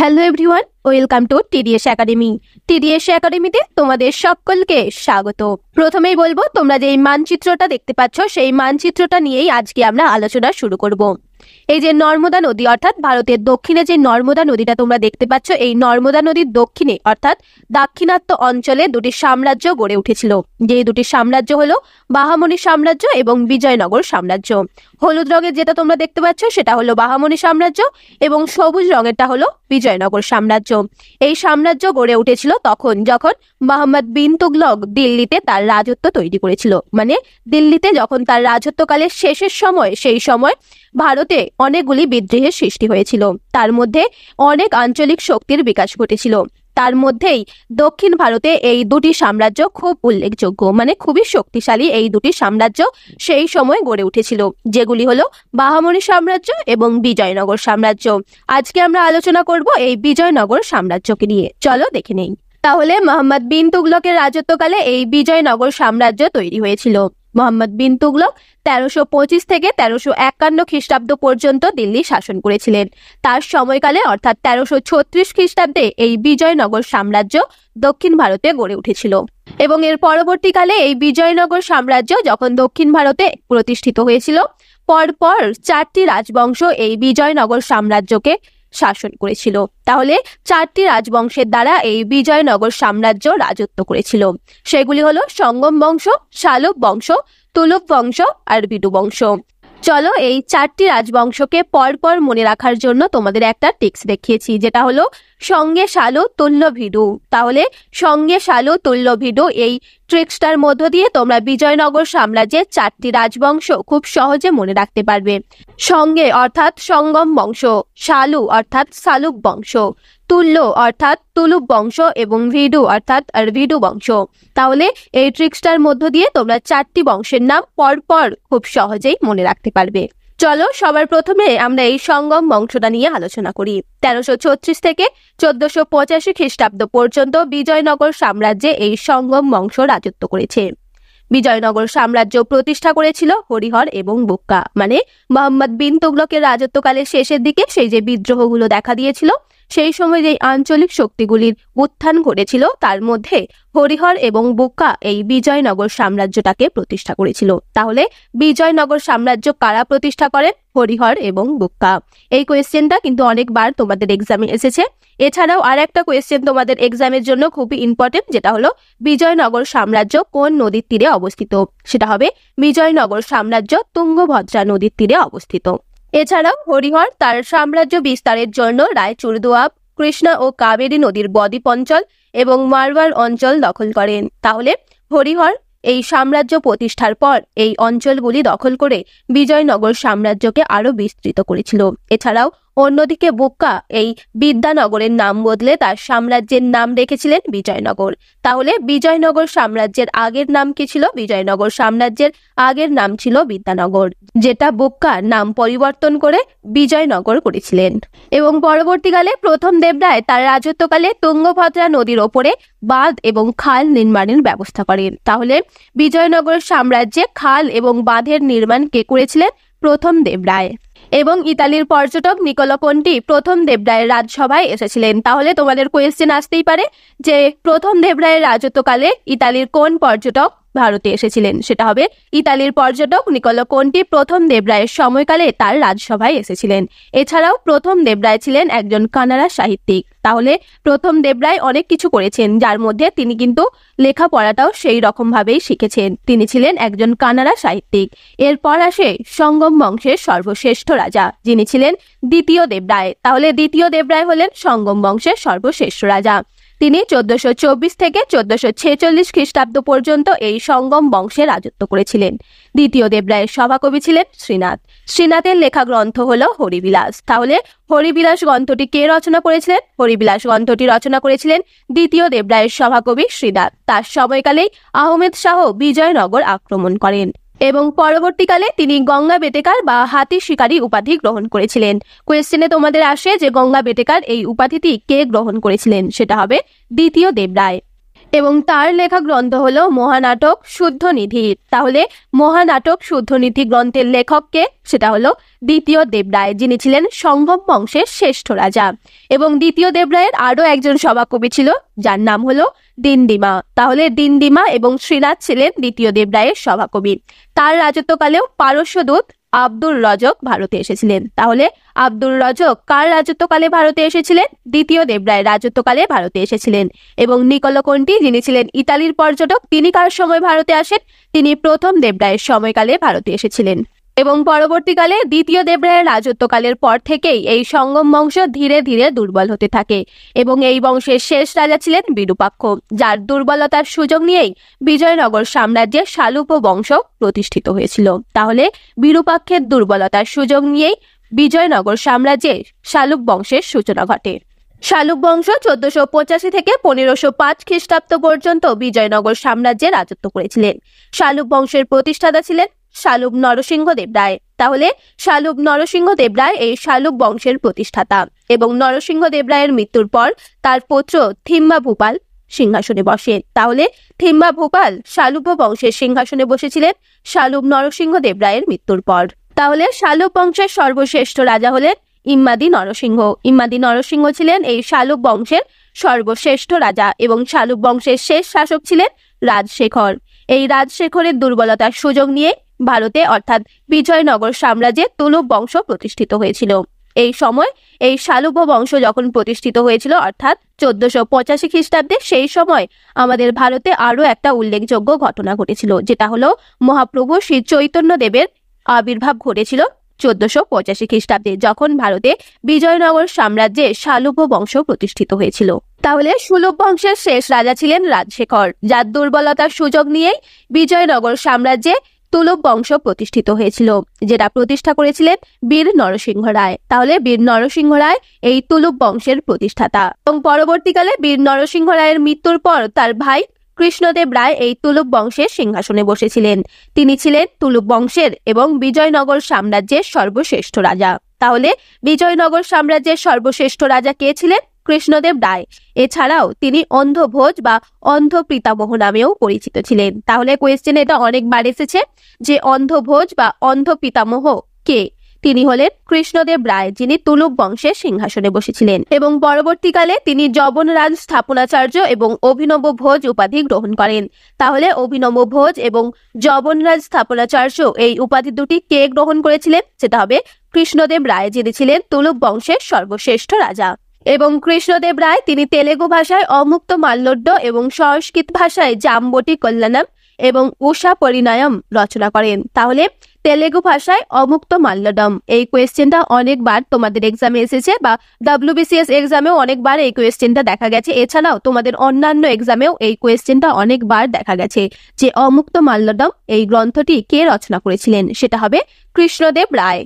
hello everyone welcome to TDS academy TDS একাডেমিতে তোমাদের সকলকে স্বাগত প্রথমেই বলবো তোমরা যে মানচিত্রটা দেখতে পাচ্ছ সেই মানচিত্রটা নিয়েই আজকে আমরা আলোচনা শুরু করব এই যে নর্মদা নদী অর্থাৎ ভারতের দক্ষিণে যে নর্মদা নদীটা তোমরা দেখতে পাচ্ছ এই নর্মদা নদীর দক্ষিণে অর্থাৎ দাক্ষিণাত্য অঞ্চলে দুটি সাম্রাজ্য গড়ে উঠেছিল যে দুটি সাম্রাজ্য হলো বাহামণি সাম্রাজ্য এবং বিজয়নগর সাম্রাজ্য হলুদ রঙের যেটা তোমরা দেখতে পাচ্ছ সেটা হলো বাহামণি সাম্রাজ্য এবং সবুজ রঙেরটা হলো বিজয়নগর সাম্রাজ্য সাম্রাজ্য এই সাম্রাজ্য গড়ে উঠেছিল তখন যখন মোহাম্মদ বিন তুগলক দিল্লিতে তার রাজত্ব তৈরি করেছিল মানে দিল্লিতে যখন তার রাজত্বকালের শেষের সময় সেই সময় ভারতে অনেকগুলি বিদ্রোহের সৃষ্টি হয়েছিল তার মধ্যে অনেক আঞ্চলিক শক্তির বিকাশ ঘটেছিল তার মধ্যেই দক্ষিণ ভারতে এই দুটি সাম্রাজ্য খুব উল্লেখযোগ্য মানে খুবই শক্তিশালী এই দুটি সাম্রাজ্য সেই সময় গড়ে উঠেছিল যেগুলি হলো বাহামণি সাম্রাজ্য এবং বিজয়নগর সাম্রাজ্য আজকে আমরা আলোচনা করব এই বিজয়নগর সাম্রাজ্যকে নিয়ে চলো দেখে নেই তাহলে মোহাম্মদ বিন তুগলকের রাজত্বকালে এই বিজয়নগর সাম্রাজ্য তৈরি হয়েছিল মোহাম্মদ বিন তুগলক তেরোশো পঁচিশ থেকে তেরোশো একান্ন খ্রিস্টাব্দ পর্যন্ত দিল্লি শাসন করেছিলেন তার সময়কালে অর্থাৎ তেরোশো ছত্রিশ খ্রিস্টাব্দে এই বিজয়নগর সাম্রাজ্য দক্ষিণ ভারতে গড়ে উঠেছিল এবং এর পরবর্তীকালে এই বিজয়নগর সাম্রাজ্য যখন দক্ষিণ ভারতে প্রতিষ্ঠিত হয়েছিল পরপর চারটি রাজবংশ এই বিজয়নগর সাম্রাজ্যকে শাসন করেছিল তাহলে চারটি রাজবংশের দ্বারা এই বিজয়নগর সাম্রাজ্য রাজত্ব করেছিল সেগুলি হলো সঙ্গম বংশ শালব বংশ তুলব বংশ আর বিডু বংশ চলো এই চারটি রাজবংশকে পরপর মনে রাখার জন্য তোমাদের একটা টিক্স দেখিয়েছি যেটা হলো সঙ্গে সালো তুল্য ভিডু তাহলে সঙ্গে সালো তুল্য ভিডু এই ট্রিক্সটার মধ্য দিয়ে তোমরা বিজয়নগর সাম্রাজ্যের চারটি রাজবংশ খুব সহজে মনে রাখতে পারবে সঙ্গে অর্থাৎ সঙ্গম বংশ সালু অর্থাৎ সালুক বংশ তুল্য অর্থাৎ তুলুপ বংশ এবং ভিডু অর্থাৎ ভিডু বংশ তাহলে এই ট্রিক্সটার মধ্য দিয়ে তোমরা চারটি বংশের নাম পরপর খুব সহজেই মনে রাখতে পারবে চলো সবার প্রথমে আমরা এই সঙ্গম বংশটা নিয়ে আলোচনা করি তেরোশো ছত্রিশ থেকে চোদ্দশো পঁচাশি খ্রিস্টাব্দ পর্যন্ত বিজয়নগর সাম্রাজ্যে এই সঙ্গম বংশ রাজত্ব করেছে বিজয়নগর সাম্রাজ্য প্রতিষ্ঠা করেছিল হরিহর এবং বুক্কা মানে মোহাম্মদ বিন তুগলকের রাজত্বকালের শেষের দিকে সেই যে বিদ্রোহগুলো দেখা দিয়েছিল সেই সময় যেই আঞ্চলিক শক্তিগুলির উত্থান ঘটেছিল তার মধ্যে হরিহর এবং বুকা এই বিজয়নগর সাম্রাজ্যটাকে প্রতিষ্ঠা করেছিল তাহলে বিজয়নগর সাম্রাজ্য কারা প্রতিষ্ঠা করেন হরিহর এবং বুকা এই কোয়েশ্চেনটা কিন্তু অনেকবার তোমাদের এক্সামে এসেছে এছাড়াও আর একটা কোয়েশ্চেন তোমাদের এক্সামের জন্য খুবই ইম্পর্টেন্ট যেটা হলো বিজয়নগর সাম্রাজ্য কোন নদীর তীরে অবস্থিত সেটা হবে বিজয়নগর সাম্রাজ্য তুঙ্গভদ্রা নদীর তীরে অবস্থিত এছাড়াও হরিহর তার সাম্রাজ্য বিস্তারের জন্য রায়চুর দোয়াব কৃষ্ণা ও কাবেরী নদীর বদ্বীপ অঞ্চল এবং মারওয়ার অঞ্চল দখল করেন তাহলে হরিহর এই সাম্রাজ্য প্রতিষ্ঠার পর এই অঞ্চলগুলি দখল করে বিজয়নগর সাম্রাজ্যকে আরও বিস্তৃত করেছিল এছাড়াও অন্যদিকে বুক্কা এই বিদ্যানগরের নাম বদলে তার সাম্রাজ্যের নাম রেখেছিলেন বিজয়নগর তাহলে বিজয়নগর সাম্রাজ্যের আগের নাম কি ছিল বিজয়নগর সাম্রাজ্যের আগের নাম ছিল বিদ্যানগর যেটা বুক্কা নাম পরিবর্তন করে বিজয়নগর করেছিলেন এবং পরবর্তীকালে প্রথম দেবরায় তার রাজত্বকালে তুঙ্গভদ্রা নদীর ওপরে বাঁধ এবং খাল নির্মাণের ব্যবস্থা করেন তাহলে বিজয়নগর সাম্রাজ্যে খাল এবং বাঁধের নির্মাণ কে করেছিলেন প্রথম দেবরায় এবং ইতালির পর্যটক নিকোলো কন্টি প্রথম দেবরায়ের রাজসভায় এসেছিলেন তাহলে তোমাদের কোয়েশ্চেন আসতেই পারে যে প্রথম দেবরায়ের রাজত্বকালে ইতালির কোন পর্যটক ভারতে এসেছিলেন সেটা হবে ইতালির পর্যটক নিকোলো কোনটি প্রথম দেবরায়ের সময়কালে তার রাজসভায় এসেছিলেন এছাড়াও প্রথম দেবরায় ছিলেন একজন কানাড়া সাহিত্যিক তাহলে প্রথম দেবরায় অনেক কিছু করেছেন যার মধ্যে তিনি কিন্তু লেখাপড়াটাও সেই রকমভাবেই শিখেছেন তিনি ছিলেন একজন কানাড়া সাহিত্যিক এরপর আসে সঙ্গম বংশের সর্বশ্রেষ্ঠ রাজা যিনি ছিলেন দ্বিতীয় দেবরায় তাহলে দ্বিতীয় দেবরায় হলেন সঙ্গম বংশের সর্বশ্রেষ্ঠ রাজা তিনি চোদ্দশো চব্বিশ থেকে চোদ্দশো ছেচল্লিশ খ্রিস্টাব্দ পর্যন্ত এই সঙ্গম বংশে রাজত্ব করেছিলেন দ্বিতীয় দেবরায়ের সভাকবি ছিলেন শ্রীনাথ শ্রীনাথের লেখা গ্রন্থ হল হরিবিলাস তাহলে হরিবিলাস গ্রন্থটি কে রচনা করেছিলেন হরিবিলাস গ্রন্থটি রচনা করেছিলেন দ্বিতীয় দেবরায়ের সভাকবি শ্রীনাথ তার সময়কালেই আহমেদ শাহ বিজয়নগর আক্রমণ করেন এবং পরবর্তীকালে তিনি গঙ্গা বেতেকার বা হাতি শিকারী উপাধি গ্রহণ করেছিলেন কোয়েশ্চেনে তোমাদের আসে যে গঙ্গা বেতেকার এই উপাধিটি কে গ্রহণ করেছিলেন সেটা হবে দ্বিতীয় দেবরায় এবং তার লেখা গ্রন্থ হল মহানাটক শুদ্ধনিধি তাহলে মহানাটক শুদ্ধনিধি গ্রন্থের লেখককে সেটা হলো দ্বিতীয় দেবরায় যিনি ছিলেন সংগম বংশের শ্রেষ্ঠ রাজা এবং দ্বিতীয় দেবরায়ের আরও একজন সভাকবি ছিল যার নাম হলো দিন্দিমা তাহলে দিন্দিমা এবং শ্রীনাথ ছিলেন দ্বিতীয় দেবরায়ের সভাকবি তার রাজত্বকালেও পারস্য দূত আব্দুর রজক ভারতে এসেছিলেন তাহলে আব্দুর রজক কার রাজত্বকালে ভারতে এসেছিলেন দ্বিতীয় দেবরায় রাজত্বকালে ভারতে এসেছিলেন এবং নিকলকণ্ঠী যিনি ছিলেন ইতালির পর্যটক তিনি কার সময় ভারতে আসেন তিনি প্রথম দেবরায়ের সময়কালে ভারতে এসেছিলেন এবং পরবর্তীকালে দ্বিতীয় দেবরায়ের রাজত্বকালের পর থেকেই এই সঙ্গম বংশ ধীরে ধীরে দুর্বল হতে থাকে এবং এই বংশের শেষ রাজা ছিলেন বিরূপাক্ষ যার দুর্বলতার সুযোগ নিয়েই বিজয়নগর সাম্রাজ্যের সালুপ বংশ প্রতিষ্ঠিত হয়েছিল তাহলে বিরূপাক্ষের দুর্বলতার সুযোগ নিয়েই বিজয়নগর সাম্রাজ্যে শালুক বংশের সূচনা ঘটে শালুক বংশ চোদ্দশো পঁচাশি থেকে পনেরোশো পাঁচ খ্রিস্টাব্দ পর্যন্ত বিজয়নগর সাম্রাজ্যে রাজত্ব করেছিলেন শালুক বংশের প্রতিষ্ঠাতা ছিলেন শালুক নরসিংহদেব রায় তাহলে শালুক নরসিংহদেব রায় এই শালুক বংশের প্রতিষ্ঠাতা এবং নরসিংহদেব রায়ের মৃত্যুর পর তার পুত্র থিম্মা ভূপাল সিংহাসনে বসে তাহলে থিম্মা ভূপাল শালুক বংশের সিংহাসনে বসেছিলেন শালুক দেব রায়ের মৃত্যুর পর তাহলে শালুক বংশের সর্বশ্রেষ্ঠ রাজা হলেন ইম্মাদি নরসিংহ ইম্মাদি নরসিংহ ছিলেন এই শালুক বংশের সর্বশ্রেষ্ঠ রাজা এবং শালুক বংশের শেষ শাসক ছিলেন রাজশেখর এই রাজশেখরের দুর্বলতার সুযোগ নিয়ে ভারতে অর্থাৎ বিজয়নগর সাম্রাজ্যে তুলুব বংশ প্রতিষ্ঠিত হয়েছিল এই সময় এই শালুভ বংশ যখন প্রতিষ্ঠিত হয়েছিল অর্থাৎ চোদ্দশো পঁচাশি খ্রিস্টাব্দে সেই সময় আমাদের ভারতে আরও একটা উল্লেখযোগ্য ঘটনা ঘটেছিল যেটা হলো মহাপ্রভু শ্রী চৈতন্য দেবের আবির্ভাব ঘটেছিল চোদ্দশো পঁচাশি খ্রিস্টাব্দে যখন ভারতে বিজয়নগর সাম্রাজ্যে শালুভ বংশ প্রতিষ্ঠিত হয়েছিল তাহলে সুলভ বংশের শেষ রাজা ছিলেন রাজশেখর যার দুর্বলতার সুযোগ নিয়েই বিজয়নগর সাম্রাজ্যে তুলব বংশ প্রতিষ্ঠিত হয়েছিল যেটা প্রতিষ্ঠা করেছিলেন বীর নরসিংহ রায় তাহলে বীর নরসিংহ রায় এই তুলব বংশের প্রতিষ্ঠাতা এবং পরবর্তীকালে বীর নরসিংহ রায়ের মৃত্যুর পর তার ভাই কৃষ্ণদেব রায় এই তুলুক বংশের সিংহাসনে বসেছিলেন তিনি ছিলেন তুলুক বংশের এবং বিজয়নগর সাম্রাজ্যের সর্বশ্রেষ্ঠ রাজা তাহলে বিজয়নগর সাম্রাজ্যের সর্বশ্রেষ্ঠ রাজা কে ছিলেন কৃষ্ণদেব রায় এছাড়াও তিনি অন্ধভোজ বা অন্ধ পিতামহ নামেও পরিচিত ছিলেন তাহলে কোয়েশ্চেন এটা অনেকবার এসেছে যে অন্ধভোজ বা অন্ধ পিতামহ কে তিনি হলেন কৃষ্ণদেব রায় যিনি তুলুক বংশের সিংহাসনে বসেছিলেন এবং পরবর্তীকালে তিনি জবনরাজ স্থাপনাচার্য এবং অভিনব ভোজ উপাধি গ্রহণ করেন তাহলে অভিনব ভোজ এবং জবনরাজ স্থাপনাচার্য এই উপাধি দুটি কে গ্রহণ করেছিলেন সেটা হবে কৃষ্ণদেব রায় যিনি ছিলেন তুলুক বংশের সর্বশ্রেষ্ঠ রাজা এবং কৃষ্ণদেব রায় তিনি তেলেগু ভাষায় অমুক্ত মাল্যড্য এবং সংস্কৃত ভাষায় জাম্বটি কল্যাণম এবং উষা পরিণায়ম রচনা করেন তাহলে তেলেগু ভাষায় অমুক্ত মাল্যডম এই কোয়েশ্চেনটা অনেকবার তোমাদের এক্সামে এসেছে বা বিসিএস এক্সামেও অনেকবার এই কোয়েশ্চেনটা দেখা গেছে এছাড়াও তোমাদের অন্যান্য এক্সামেও এই কোয়েশ্চেনটা অনেকবার দেখা গেছে যে অমুক্ত মাল্যডম এই গ্রন্থটি কে রচনা করেছিলেন সেটা হবে কৃষ্ণদেব রায়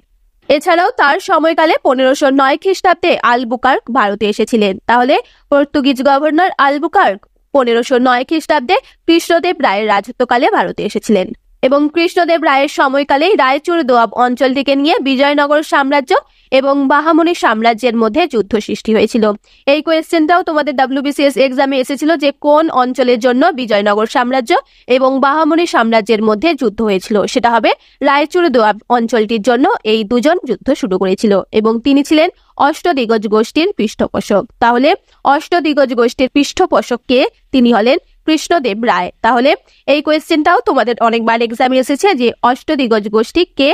এছাড়াও তার সময়কালে পনেরোশো নয় খ্রিস্টাব্দে আলবুকার্ক ভারতে এসেছিলেন তাহলে পর্তুগিজ গভর্নর আলবুকার্ক পনেরোশো নয় খ্রিস্টাব্দে কৃষ্ণদেব রায়ের রাজত্বকালে ভারতে এসেছিলেন এবং কৃষ্ণদেব রায়ের সময়কালেই রায়চুর দোয়াব অঞ্চলটিকে নিয়ে বিজয়নগর সাম্রাজ্য এবং বাহামনি সাম্রাজ্যের মধ্যে যুদ্ধ সৃষ্টি হয়েছিল এই কোয়েশ্চেনটাও তোমাদের ডাব্লিউবিসিএস এক্সামে এসেছিল যে কোন অঞ্চলের জন্য বিজয়নগর সাম্রাজ্য এবং বাহামনি সাম্রাজ্যের মধ্যে যুদ্ধ হয়েছিল সেটা হবে রায়চুর দোয়াব অঞ্চলটির জন্য এই দুজন যুদ্ধ শুরু করেছিল এবং তিনি ছিলেন অষ্টদিগজ গোষ্ঠীর পৃষ্ঠপোষক তাহলে অষ্টদিগজ গোষ্ঠীর পৃষ্ঠপোষককে তিনি হলেন কৃষ্ণদেব রায় তাহলে এই কোয়েশ্চেনটাও তোমাদের অনেকবার এক্সামে এসেছে যে অষ্টদিগজ গোষ্ঠী কে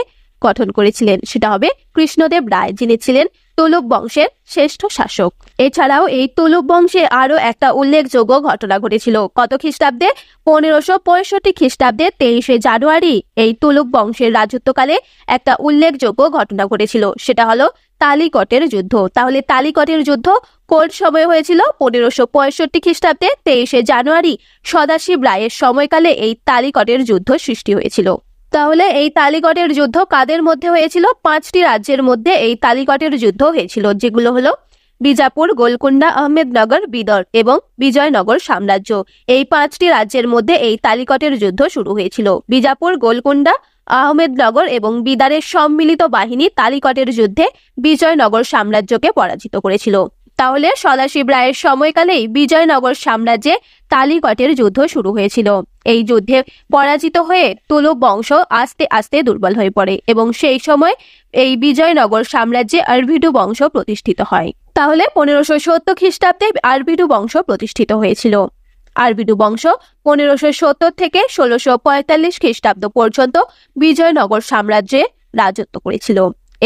গঠন করেছিলেন সেটা হবে কৃষ্ণদেব রায় যিনি ছিলেন তোলক বংশের শ্রেষ্ঠ শাসক এছাড়াও এই তোলক বংশে আরও একটা উল্লেখযোগ্য ঘটনা ঘটেছিল কত খ্রিস্টাব্দে পনেরোশো পঁয়ষট্টি খ্রিস্টাব্দে তেইশে জানুয়ারি এই তোলক বংশের রাজত্বকালে একটা উল্লেখযোগ্য ঘটনা ঘটেছিল সেটা হলো তালিকটের যুদ্ধ তাহলে তালিকটের যুদ্ধ কোন সময় হয়েছিল পনেরোশো পঁয়ষট্টি খ্রিস্টাব্দে তেইশে জানুয়ারি সদাশিব রায়ের সময়কালে এই তালিকটের যুদ্ধ সৃষ্টি হয়েছিল তাহলে এই তালিকটের যুদ্ধ কাদের মধ্যে হয়েছিল পাঁচটি রাজ্যের মধ্যে এই তালিকটের যুদ্ধ হয়েছিল যেগুলো হলো বিজাপুর গোলকুন্ডা আহমেদনগর বিদর এবং বিজয়নগর সাম্রাজ্য এই পাঁচটি রাজ্যের মধ্যে এই তালিকটের যুদ্ধ শুরু হয়েছিল বিজাপুর গোলকুন্ডা আহমেদনগর এবং বিদারের সম্মিলিত বাহিনী তালিকটের যুদ্ধে বিজয়নগর সাম্রাজ্যকে পরাজিত করেছিল তাহলে সদাশিব রায়ের সময়কালেই বিজয়নগর সাম্রাজ্যে তালিকটের যুদ্ধ শুরু হয়েছিল এই যুদ্ধে পরাজিত হয়ে তুলুক বংশ আস্তে আস্তে দুর্বল হয়ে পড়ে এবং সেই সময় এই বিজয়নগর সাম্রাজ্যে আরভিডু বংশ প্রতিষ্ঠিত হয় তাহলে পনেরোশো সত্তর খ্রিস্টাব্দে আরভিডু বংশ প্রতিষ্ঠিত হয়েছিল আরবিডু বংশ পনেরোশো সত্তর থেকে ষোলোশো পঁয়তাল্লিশ খ্রিস্টাব্দ পর্যন্ত বিজয়নগর সাম্রাজ্যে রাজত্ব করেছিল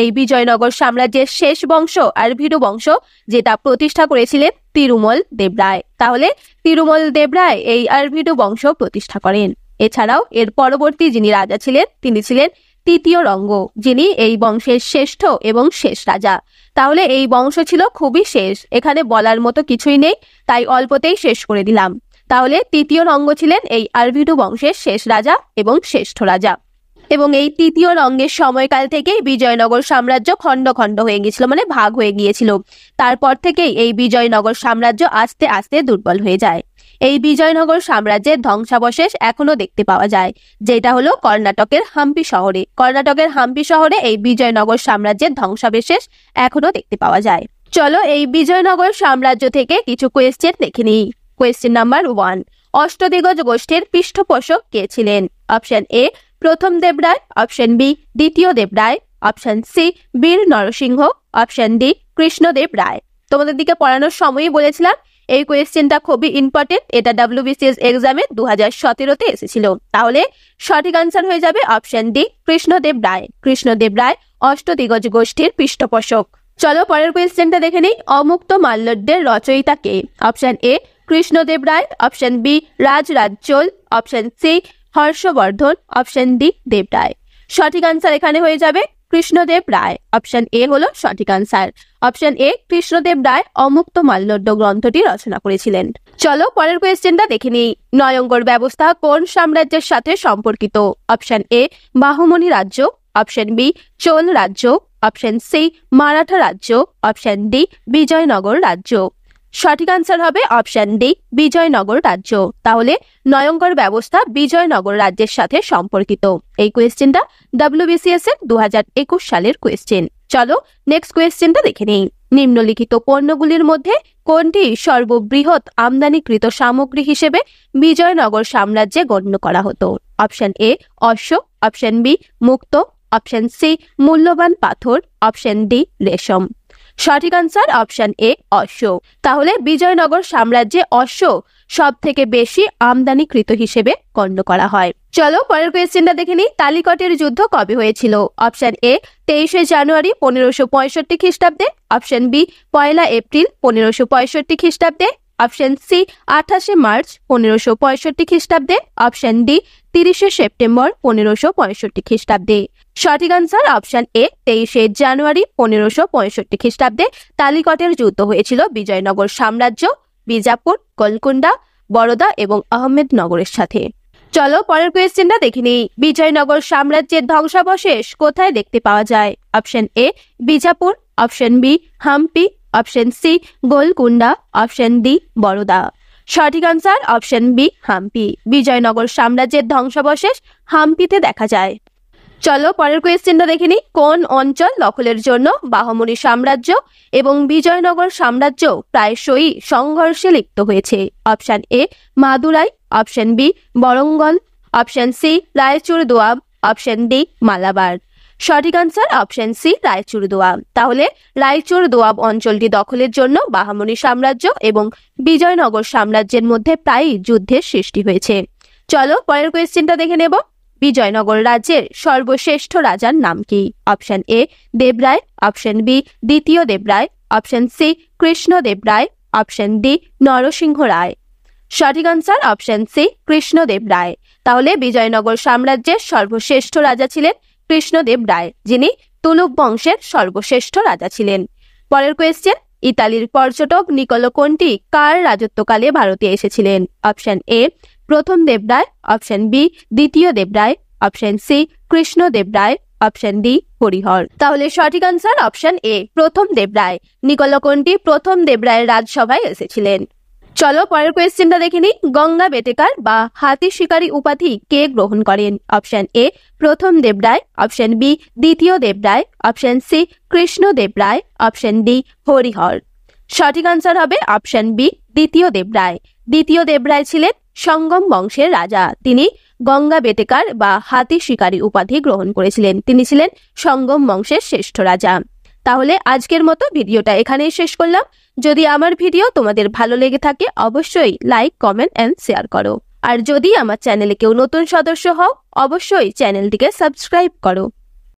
এই বিজয়নগর সাম্রাজ্যের শেষ বংশ আর বংশ যেটা প্রতিষ্ঠা করেছিলেন তিরুমল দেবরায় তাহলে তিরুমল দেবরায় এই আর বংশ প্রতিষ্ঠা করেন এছাড়াও এর পরবর্তী যিনি রাজা ছিলেন তিনি ছিলেন তৃতীয় রঙ্গ যিনি এই বংশের শ্রেষ্ঠ এবং শেষ রাজা তাহলে এই বংশ ছিল খুবই শেষ এখানে বলার মতো কিছুই নেই তাই অল্পতেই শেষ করে দিলাম তাহলে তৃতীয় রঙ্গ ছিলেন এই আরভিডু বংশের শেষ রাজা এবং শ্রেষ্ঠ রাজা এবং এই তৃতীয় রঙ্গের সময়কাল থেকেই বিজয়নগর সাম্রাজ্য খণ্ড খণ্ড হয়ে গিয়েছিল মানে ভাগ হয়ে গিয়েছিল তারপর থেকেই এই বিজয়নগর সাম্রাজ্য আস্তে আস্তে দুর্বল হয়ে যায় এই বিজয়নগর সাম্রাজ্যের ধ্বংসাবশেষ এখনো দেখতে পাওয়া যায় যেটা হলো কর্ণাটকের হাম্পি শহরে কর্ণাটকের হাম্পি শহরে এই বিজয়নগর সাম্রাজ্যের ধ্বংসাবশেষ এখনো দেখতে পাওয়া যায় চলো এই বিজয়নগর সাম্রাজ্য থেকে কিছু কোয়েশ্চেন দেখে নিই কোয়েশ্চেন নাম্বার ওয়ান অষ্টদিগজ গোষ্ঠীর পৃষ্ঠপোষক কে ছিলেন অপশন এ প্রথম দেবরায় অপশন বি দ্বিতীয় Devaraya option C Vir Narasimha option D Krishnadeva Raya তোমাদের দিকে পড়ানোর সময়ই বলেছিলাম এই কোয়েশ্চেনটা খুবই ইম্পর্টেন্ট এটা ডাব্লিউবিসিএস এক্সামে দু হাজার সতেরোতে এসেছিল তাহলে সঠিক আনসার হয়ে যাবে অপশন ডি কৃষ্ণদেব রায় কৃষ্ণদেব রায় অষ্টদিগজ গোষ্ঠীর পৃষ্ঠপোষক চলো পরের কোয়েশ্চেনটা দেখে নিই অমুক্ত মাল্যদের রচয়িতা কে option A Krishnadeva Raya option B Chola option C Harshavardhana option D Deva Raya সঠিক আনসার এখানে হয়ে যাবে কৃষ্ণদেব রায় অপশন এ হলো সঠিক answer option A Krishnadeva Raya Amuktamalyada গ্রন্থটি রচনা করেছিলেন চলো পরের কোয়েশ্চেনটা দেখে নিই নয়ঙ্গর ব্যবস্থা কোন সাম্রাজ্যের সাথে সম্পর্কিত অপশন এ বাহুমণি রাজ্য অপশন বি চোল রাজ্য অপশন সি মারাঠা রাজ্য অপশন ডি বিজয়নগর রাজ্য সঠিক আনসার হবে অপশন ডি বিজয়নগর রাজ্য তাহলে নয়ঙ্কর ব্যবস্থা বিজয়নগর রাজ্যের সাথে সম্পর্কিত এই কোয়েশ্চেনটা বিসিএস এর দু সালের কোয়েশ্চেন চলো নেক্সট কোয়েশ্চেনটা দেখে নিই নিম্নলিখিত পণ্যগুলির মধ্যে কোনটি সর্ববৃহৎ আমদানিকৃত সামগ্রী হিসেবে বিজয়নগর সাম্রাজ্যে গণ্য করা হতো অপশন এ অশ্ব অপশন বি মুক্ত অপশন সি মূল্যবান পাথর অপশন ডি রেশম সঠিক আনসার অপশন এ অশ্ব তাহলে বিজয়নগর সাম্রাজ্যে অশ্ব সব থেকে বেশি আমদানিকৃত হিসেবে গণ্য করা হয় চলো পরের কোয়েশ্চেনটা দেখে নিই তালিকটের যুদ্ধ কবে হয়েছিল অপশন এ তেইশে জানুয়ারি পনেরোশো পঁয়ষট্টি খ্রিস্টাব্দে অপশন বি পয়লা এপ্রিল পনেরোশো পঁয়ষট্টি খ্রিস্টাব্দে অপশন সি আঠাশে মার্চ পনেরোশো পঁয়ষট্টি খ্রিস্টাব্দে অপশন ডি তিরিশে সেপ্টেম্বর পনেরোশো পঁয়ষট্টি খ্রিস্টাব্দে সঠিক আনসার অপশন এ তেইশে জানুয়ারি পনেরোশো পঁয়ষট্টি খ্রিস্টাব্দে তালিকটের যুদ্ধ হয়েছিল বিজয়নগর সাম্রাজ্য বিজাপুর গোলকুন্ডা বরোদা এবং আহমেদনগরের সাথে চলো পরের কোয়েশ্চেনটা দেখে নেই বিজয়নগর সাম্রাজ্যের ধ্বংসাবশেষ কোথায় দেখতে পাওয়া যায় option A Bijapur option B Hampi option C Golconda option D Baroda সঠিক আনসার অপশন বি হাম্পি বিজয়নগর সাম্রাজ্যের ধ্বংসাবশেষ হাম্পিতে দেখা যায় চলো পরের কোয়েশ্চেনটা দেখে নিই কোন অঞ্চল দখলের জন্য বাহমনি সাম্রাজ্য এবং বিজয়নগর সাম্রাজ্য প্রায়শই সংঘর্ষে লিপ্ত হয়েছে option A Madurai option B Warangal option C Raichur Doab option D Malabar সঠিক answer option C Raichur Doab তাহলে রায়চুর দোয়াব অঞ্চলটি দখলের জন্য বাহামনি সাম্রাজ্য এবং বিজয়নগর সাম্রাজ্যের মধ্যে প্রায়ই যুদ্ধের সৃষ্টি হয়েছে চলো পরের কোয়েশ্চেনটা দেখে নেব বিজয়নগর রাজ্যের সর্বশ্রেষ্ঠ রাজার নাম কি option A Devaraya option B দ্বিতীয় Devaraya option C Krishna Devaraya option D Narasimha Raya সঠিক answer option C Krishnadeva Raya তাহলে বিজয়নগর সাম্রাজ্যের সর্বশ্রেষ্ঠ রাজা ছিলেন কৃষ্ণদেব রায় যিনি তুলুপ বংশের সর্বশ্রেষ্ঠ রাজা ছিলেন পরের কোয়েশ্চেন ইতালির পর্যটক নিকোলো কোনটি কার রাজত্বকালে ভারতে এসেছিলেন অপশন এ প্রথম দেবরায় অপশন বি দ্বিতীয় Devaraya option C Krishna Raya option D Harihara তাহলে সঠিক আনসার অপশন এ প্রথম রায় নিকোলো কোনটি প্রথম দেবরায়ের রাজসভায় এসেছিলেন চলো পরের কোয়েশ্চেনটা দেখে নিই গঙ্গা বেতেকার বা হাতি শিকারী উপাধি কে গ্রহণ করেন অপশন এ প্রথম দেবরায় অপশন বি দ্বিতীয় Devaraya option C Krishna Devaraya option D Harihara সঠিক আনসার হবে অপশন বি দ্বিতীয় দেবরায় দ্বিতীয় দেবরায় ছিলেন সঙ্গম বংশের রাজা তিনি গঙ্গা বেতেকার বা হাতি শিকারী উপাধি গ্রহণ করেছিলেন তিনি ছিলেন সঙ্গম বংশের শ্রেষ্ঠ রাজা তাহলে আজকের মতো ভিডিওটা এখানেই শেষ করলাম যদি আমার ভিডিও তোমাদের ভালো লেগে থাকে অবশ্যই লাইক কমেন্ট অ্যান্ড শেয়ার করো আর যদি আমার চ্যানেলে কেউ নতুন সদস্য হও অবশ্যই চ্যানেলটিকে সাবস্ক্রাইব করো